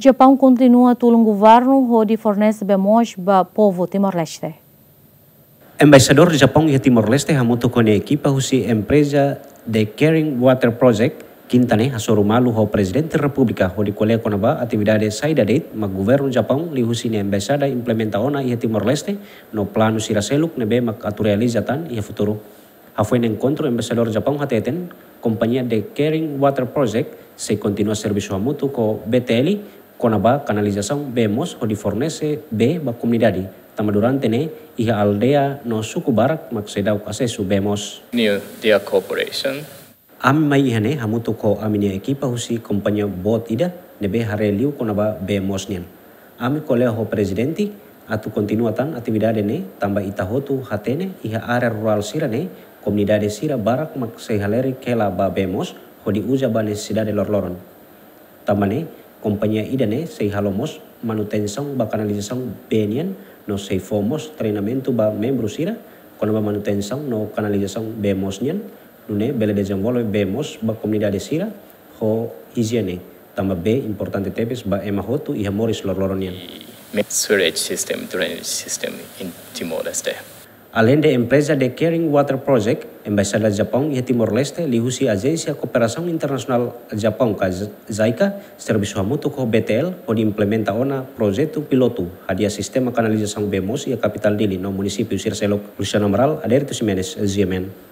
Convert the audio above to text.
Japão continua atuando um governo onde fornece bemões ba povo Timor-Leste. Embaixador do Japão e Timor-Leste hamuto com a equipa da empresa The Caring Water Project Quintane hasorumalu ho Presidente da República ho dikole ba atividade saida date ma governo Japão li husine embaixada implementaona ia Timor-Leste no plano siraseluk nebe mak aturealizatan ia e futuro. Hafuen encontro embaixador Japão hateten, companhia de Caring Water Project se continua serviço a mutu ko BTL Conaba canalización bemos o di b be ba comunidade tama durante ne iha aldea no suku barak makseda o kasesu vemos. New dia corporation. Ami mai iha ne hamutu ko ami ekipa husi kompanya bot ida nebe hare liu conaba vemos nian. Ami koleho ho presidenti atu kontinuatan atividade ne tamba itahotu hatene iha area rural sira komunidade comunidade sira barak maksehaleri kela ba vemos ho di uja bane sidade lorloron. Tamane compañía idane sei halomos manutenção ba canalização benian no sei fomos treinamento ba membros ira kono ba manutenção no canalização bemos nian nune bele desenvolve bemos ba comunidade sira ho higiene tamba b importante tebes ba ema hotu iha moris lor loronian. Sewage system, drainage system in Timor Leste. Além de empresa de Caring Water Project, Embaixada Japão e Timor-Leste lihusi Agência Cooperação Internacional Japão ka JICA, Serviço Amuto ko BTL, pode implementa ona projeto piloto hadia sistema canalização bemos e a capital dele no município Circelok, Luciano Amaral, Aderto Menes, Ziemen.